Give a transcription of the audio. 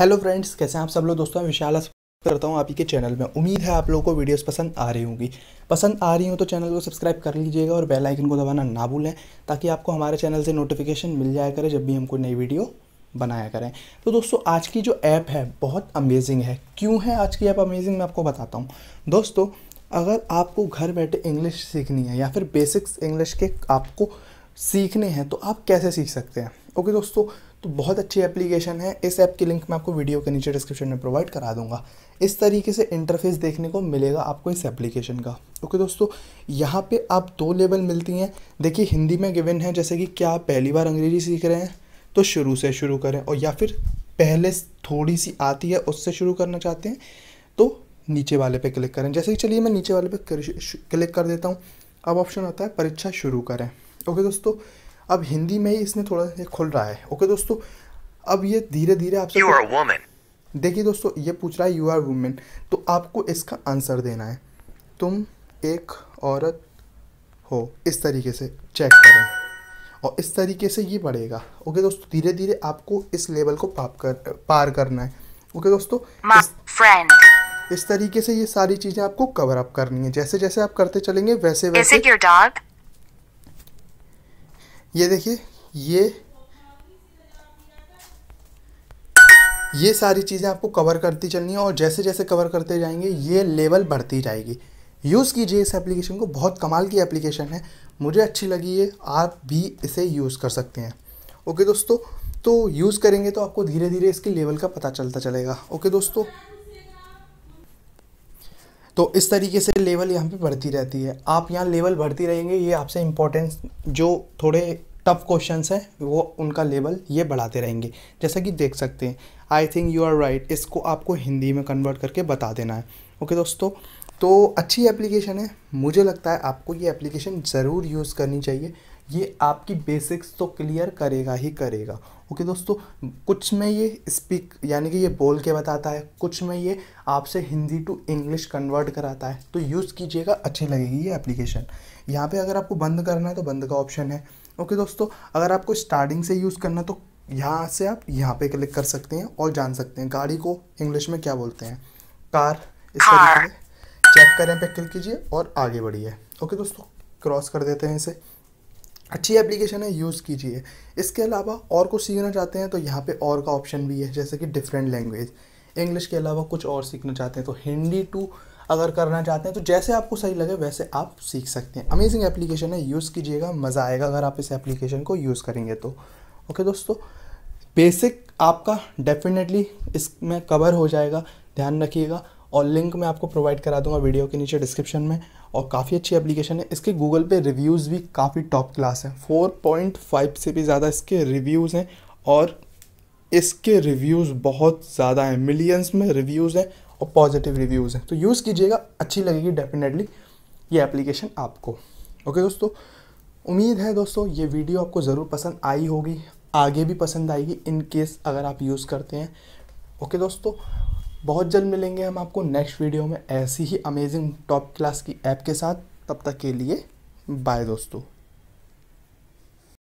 hello friends कैसे हैं आप सब लोग दोस्तों विशाल करता हूँ आप ही के चैनल में उम्मीद है आप लोगों को वीडियोस पसंद आ रही होंगी पसंद आ रही हो तो चैनल को सब्सक्राइब कर लीजिएगा और बेल आइकन को दबाना ना भूलें ताकि आपको हमारे चैनल से नोटिफिकेशन मिल जाया करे जब भी हम कोई नई वीडियो बनाया करें तो दोस्तों आज की जो ऐप है बहुत अमेजिंग है क्यों है आज की ऐप अमेजिंग मैं आपको बताता हूँ दोस्तों अगर आपको घर बैठे इंग्लिश सीखनी है या फिर बेसिक्स इंग्लिश के आपको सीखने हैं तो आप कैसे सीख सकते हैं ओके दोस्तों तो बहुत अच्छी एप्लीकेशन है इस ऐप की लिंक मैं आपको वीडियो के नीचे डिस्क्रिप्शन में प्रोवाइड करा दूंगा इस तरीके से इंटरफेस देखने को मिलेगा आपको इस एप्लीकेशन का ओके दोस्तों यहाँ पे आप दो लेवल मिलती हैं देखिए हिंदी में गिवन है जैसे कि क्या आप पहली बार अंग्रेजी सीख रहे हैं तो शुरू से शुरू करें और या फिर पहले थोड़ी सी आती है उससे शुरू करना चाहते हैं तो नीचे वाले पे क्लिक करें जैसे कि चलिए मैं नीचे वाले पे क्लिक कर देता हूँ अब ऑप्शन आता है परीक्षा शुरू करें ओके दोस्तों अब हिंदी में ही इसने थोड़ा ये खुल रहा है ओके दोस्तों अब ये धीरे धीरे आपसे देखिए दोस्तों ये पूछ रहा है यू आर वुमेन तो आपको इसका आंसर देना है तुम एक औरत हो इस तरीके से चेक करें और इस तरीके से ये बढ़ेगा ओके दोस्तों धीरे धीरे आपको इस लेवल को पाप कर पार करना है ओके दोस्तों इस, इस तरीके से ये सारी चीजें आपको कवर अप करनी है जैसे जैसे आप करते चलेंगे वैसे वैसे ये देखिए ये ये सारी चीज़ें आपको कवर करती चलनी है और जैसे जैसे कवर करते जाएंगे ये लेवल बढ़ती जाएगी यूज़ कीजिए इस एप्लीकेशन को बहुत कमाल की एप्लीकेशन है मुझे अच्छी लगी है आप भी इसे यूज़ कर सकते हैं ओके दोस्तों तो यूज़ करेंगे तो आपको धीरे धीरे इसके लेवल का पता चलता चलेगा ओके दोस्तों तो इस तरीके से लेवल यहाँ पे बढ़ती रहती है आप यहाँ लेवल बढ़ती रहेंगे ये आपसे इम्पोर्टेंस जो थोड़े टफ क्वेश्चन हैं वो उनका लेवल ये बढ़ाते रहेंगे जैसा कि देख सकते हैं I think you are right इसको आपको हिंदी में कन्वर्ट करके बता देना है ओके दोस्तों तो अच्छी एप्लीकेशन है मुझे लगता है आपको ये एप्लीकेशन ज़रूर यूज़ करनी चाहिए ये आपकी बेसिक्स तो क्लियर करेगा ही करेगा ओके okay, दोस्तों कुछ में ये स्पीक यानी कि ये बोल के बताता है कुछ में ये आपसे हिंदी टू इंग्लिश कन्वर्ट कराता है तो यूज़ कीजिएगा अच्छी लगेगी ये एप्लीकेशन यहाँ पे अगर आपको बंद करना है तो बंद का ऑप्शन है ओके okay, दोस्तों अगर आपको स्टार्टिंग से यूज़ करना तो यहाँ से आप यहाँ पे क्लिक कर सकते हैं और जान सकते हैं गाड़ी को इंग्लिश में क्या बोलते हैं कार इस तरीके से चेक करें पे क्लिक कीजिए और आगे बढ़िए ओके दोस्तों क्रॉस कर देते हैं इसे अच्छी एप्लीकेशन है यूज़ कीजिए इसके अलावा और कुछ सीखना चाहते हैं तो यहाँ पे और का ऑप्शन भी है जैसे कि डिफरेंट लैंग्वेज इंग्लिश के अलावा कुछ और सीखना चाहते हैं तो हिंदी टू अगर करना चाहते हैं तो जैसे आपको सही लगे वैसे आप सीख सकते हैं अमेजिंग एप्लीकेशन है यूज़ कीजिएगा मज़ा आएगा अगर आप इस एप्लीकेशन को यूज़ करेंगे तो ओके दोस्तों बेसिक आपका डेफिनेटली इसमें कवर हो जाएगा ध्यान रखिएगा और लिंक मैं आपको प्रोवाइड करा दूंगा वीडियो के नीचे डिस्क्रिप्शन में और काफ़ी अच्छी एप्लीकेशन है इसके गूगल पे रिव्यूज़ भी काफ़ी टॉप क्लास हैं 4.5 से भी ज़्यादा इसके रिव्यूज़ हैं और इसके रिव्यूज़ बहुत ज़्यादा हैं मिलियंस में रिव्यूज़ हैं और पॉजिटिव रिव्यूज़ हैं तो यूज़ कीजिएगा अच्छी लगेगी डेफिनेटली ये एप्लीकेशन आपको ओके दोस्तों उम्मीद है दोस्तों ये वीडियो आपको ज़रूर पसंद आई होगी आगे भी पसंद आएगी इन केस अगर आप यूज़ करते हैं ओके दोस्तों बहुत जल्द मिलेंगे हम आपको नेक्स्ट वीडियो में ऐसी ही अमेजिंग टॉप क्लास की ऐप के साथ तब तक के लिए बाय दोस्तों